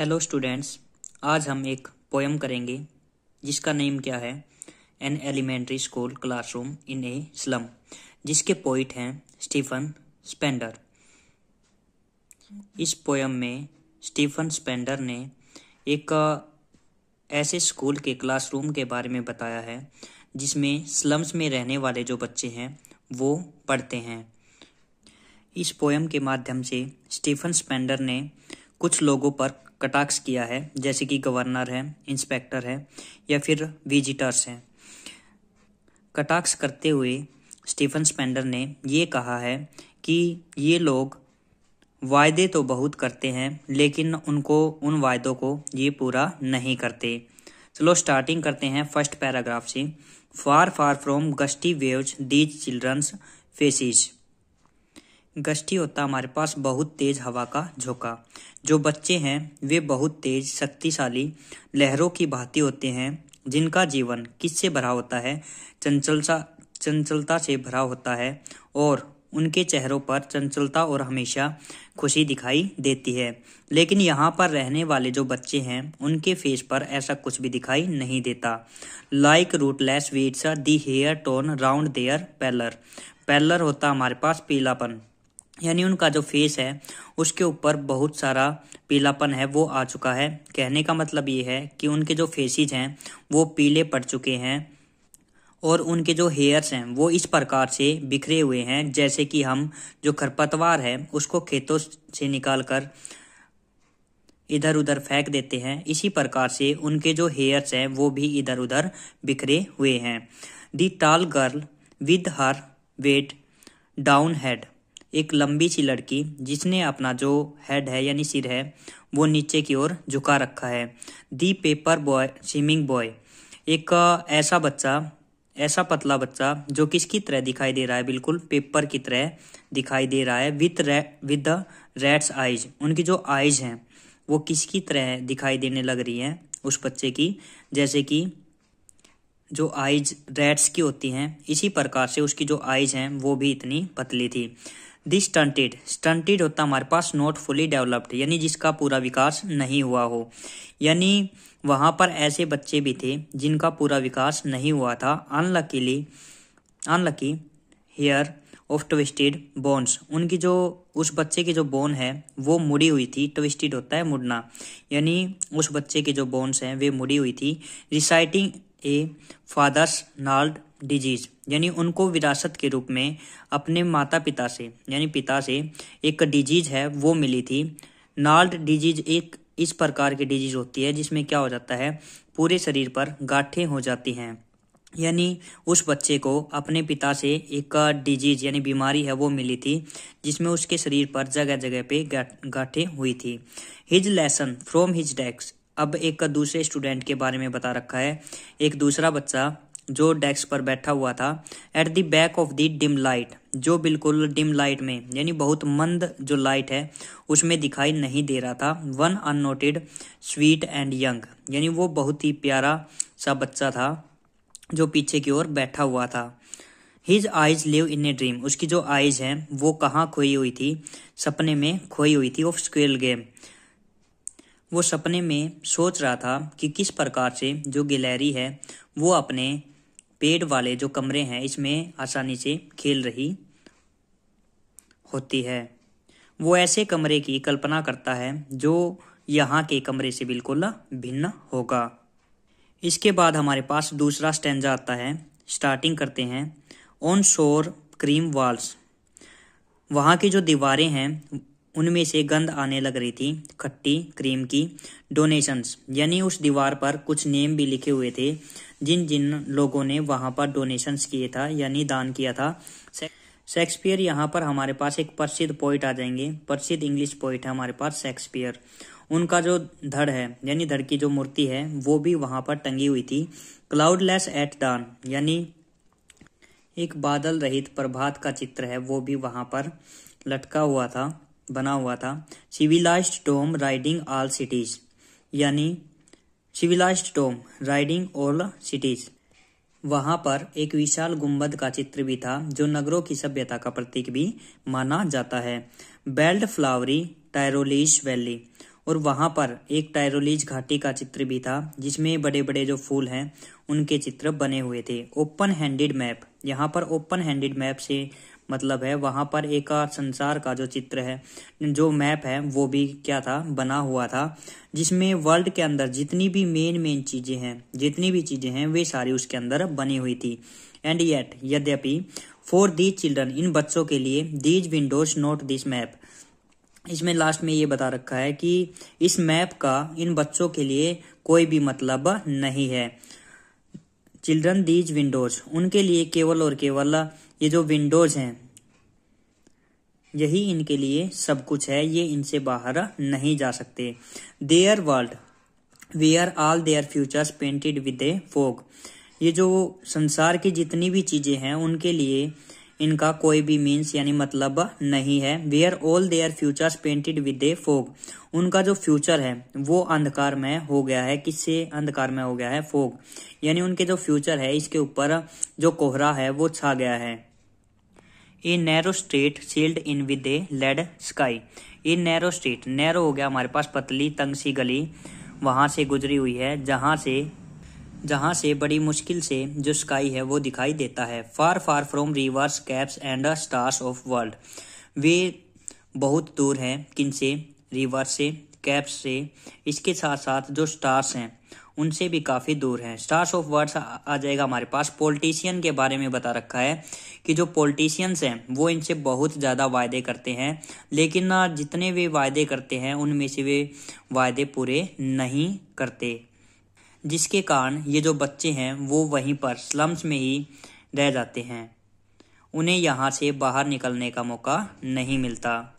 hello students आज हम एक पोएम करेंगे जिसका नेम क्या है an elementary school classroom in a slum जिसके पोइट हैं स्टीफन स्पेंडर इस पोएम में स्टीफन स्पेंडर ने एक ऐसे स्कूल के क्लासरूम के बारे में बताया है जिसमें स्लम्स में रहने वाले जो बच्चे हैं वो पढ़ते हैं इस पोएम के माध्यम से स्टीफन स्पेंडर ने कुछ लोगों पर कटाक्ष किया है जैसे कि गवर्नर है इंस्पेक्टर है या फिर विजिटर्स हैं कटाक्ष करते हुए स्टीफन स्पेंडर ने ये कहा है कि ये लोग वायदे तो बहुत करते हैं लेकिन उनको उन वायदों को ये पूरा नहीं करते चलो स्टार्टिंग करते हैं फर्स्ट पैराग्राफ से far far from gusty waves these children's faces gusty होता हमारे पास बहुत तेज़ हवा का झोंका जो बच्चे हैं वे बहुत तेज शक्तिशाली लहरों की भांति होते हैं जिनका जीवन किससे भरा होता है चंचलता चंचलता से भरा होता है और उनके चेहरों पर चंचलता और हमेशा खुशी दिखाई देती है लेकिन यहाँ पर रहने वाले जो बच्चे हैं उनके फेस पर ऐसा कुछ भी दिखाई नहीं देता like rootless weeds the hair torn round their pallor pallor होता हमारे पास पीलापन यानी उनका जो फेस है उसके ऊपर बहुत सारा पीलापन है वो आ चुका है कहने का मतलब ये है कि उनके जो फेसिज हैं वो पीले पड़ चुके हैं और उनके जो हेयर्स हैं वो इस प्रकार से बिखरे हुए हैं जैसे कि हम जो खरपतवार है उसको खेतों से निकाल कर इधर उधर फेंक देते हैं इसी प्रकार से उनके जो हेयर्स हैं वो भी इधर उधर बिखरे हुए हैं the tall girl with her weighed down head एक लंबी सी लड़की जिसने अपना जो हेड है यानी सिर है वो नीचे की ओर झुका रखा है the paper boy swimming boy एक ऐसा बच्चा ऐसा पतला बच्चा जो किसकी तरह दिखाई दे रहा है बिल्कुल पेपर की तरह दिखाई दे रहा है विथ रे विद द रेड्स आइज उनकी जो आइज हैं वो किसकी तरह दिखाई देने लग रही हैं उस बच्चे की जैसे कि जो आइज रेड्स की होती हैं इसी प्रकार से उसकी जो आइज हैं वो भी इतनी पतली थी दी स्टंटेड स्टंटेड होता हमारे पास नॉट फुली डेवलप्ड यानी जिसका पूरा विकास नहीं हुआ हो यानी वहाँ पर ऐसे बच्चे भी थे जिनका पूरा विकास नहीं हुआ था unluckily unlucky heir of twisted bones उनकी जो उस बच्चे की जो बोन है वो मुड़ी हुई थी ट्विस्टेड होता है मुड़ना यानी उस बच्चे की जो बोन्स हैं वे मुड़ी हुई थी reciting a father's gnarled disease यानी उनको विरासत के रूप में अपने माता पिता से यानी पिता से एक डिजीज है वो मिली थी नाल्ड डिजीज एक इस प्रकार की डिजीज होती है जिसमें क्या हो जाता है पूरे शरीर पर गाठे हो जाती हैं यानी उस बच्चे को अपने पिता से एक डिजीज यानी बीमारी है वो मिली थी जिसमें उसके शरीर पर जगह जगह पे गाठें हुई थी his lesson from his desk अब एक दूसरे स्टूडेंट के बारे में बता रखा है एक दूसरा बच्चा जो डेस्क पर बैठा हुआ था at the back of the dim light जो बिल्कुल डिम लाइट में यानी बहुत मंद जो लाइट है उसमें दिखाई नहीं दे रहा था one unnoted sweet and young यानी वो बहुत ही प्यारा सा बच्चा था जो पीछे की ओर बैठा हुआ था his eyes live in a dream उसकी जो आइज हैं वो कहाँ खोई हुई थी सपने में खोई हुई थी ऑफ स्क्वेल गेम वो सपने में सोच रहा था कि किस प्रकार से जो गैलरी है वो अपने पेड़ वाले जो कमरे हैं इसमें आसानी से खेल रही होती है वो ऐसे कमरे की कल्पना करता है जो यहाँ के कमरे से बिल्कुल भिन्न होगा इसके बाद हमारे पास दूसरा स्टेंजा आता है स्टार्टिंग करते हैं ऑन शोर क्रीम वॉल्स वहाँ की जो दीवारें हैं उनमें से गंद आने लग रही थी खट्टी क्रीम की डोनेशंस यानी उस दीवार पर कुछ नेम भी लिखे हुए थे जिन जिन लोगों ने वहां पर डोनेशंस किए था यानी दान किया था शेक्सपियर यहाँ पर हमारे पास एक प्रसिद्ध पोइट आ जाएंगे प्रसिद्ध इंग्लिश पोइट है हमारे पास शेक्सपियर उनका जो धड़ है यानी धड़ की जो मूर्ति है वो भी वहां पर टंगी हुई थी क्लाउडलेस एट डॉन यानी एक बादल रहित प्रभात का चित्र है वो भी वहां पर लटका हुआ था बना हुआ था civilized dome riding all cities यानी civilized dome riding all cities वहां पर एक विशाल गुंबद का चित्र भी था जो नगरों की सभ्यता का प्रतीक भी माना जाता है बेल्ड फ्लावरी टायरोलीज वैली और वहां पर एक टायरोलीज घाटी का चित्र भी था जिसमें बड़े बड़े जो फूल हैं उनके चित्र बने हुए थे ओपन हैंडेड मैप यहाँ पर ओपन हैंडेड मैप से मतलब है वहां पर एक संसार का जो चित्र है जो मैप है वो भी क्या था बना हुआ था जिसमें वर्ल्ड के अंदर जितनी भी मेन मेन चीज़ें हैं जितनी भी चीज़ें हैं वे सारी उसके अंदर बनी हुई थी एंड येट यद्यपि फॉर दीज चिल्ड्रन इन बच्चों के लिए these windows not this map इसमें लास्ट में ये बता रखा है कि इस मैप का इन बच्चों के लिए कोई भी मतलब नहीं है चिल्ड्रन दीज विंडोज उनके लिए केवल और केवल ये जो विंडोज हैं यही इनके लिए सब कुछ है ये इनसे बाहर नहीं जा सकते their world where are all their futures painted with a fog ये जो संसार की जितनी भी चीज़ें हैं उनके लिए इनका कोई भी मीन्स यानी मतलब नहीं है are all their futures painted with a fog उनका जो फ्यूचर है वो अंधकार में हो गया है किससे अंधकार में हो गया है फोग यानी उनके जो फ्यूचर है इसके ऊपर जो कोहरा है वो छा गया है a narrow street sealed in with a lead sky a narrow street narrow हो गया हमारे पास पतली तंग सी गली वहां से गुजरी हुई है जहां से जहां से बड़ी मुश्किल से जो स्काई है वो दिखाई देता है far far from rivers capes and stars of world वे बहुत दूर हैं किन से रिवर्स से कैप्स से इसके साथ साथ जो स्टार्स हैं उनसे भी काफ़ी दूर हैं स्टार्स ऑफ वर्ड्स आ जाएगा हमारे पास पॉलिटिशियन के बारे में बता रखा है कि जो पॉलिटिशियंस हैं वो इनसे बहुत ज़्यादा वायदे करते हैं लेकिन जितने भी वायदे करते हैं उनमें से वे वायदे पूरे नहीं करते जिसके कारण ये जो बच्चे हैं वो वहीं पर स्लम्स में ही रह जाते हैं उन्हें यहाँ से बाहर निकलने का मौका नहीं मिलता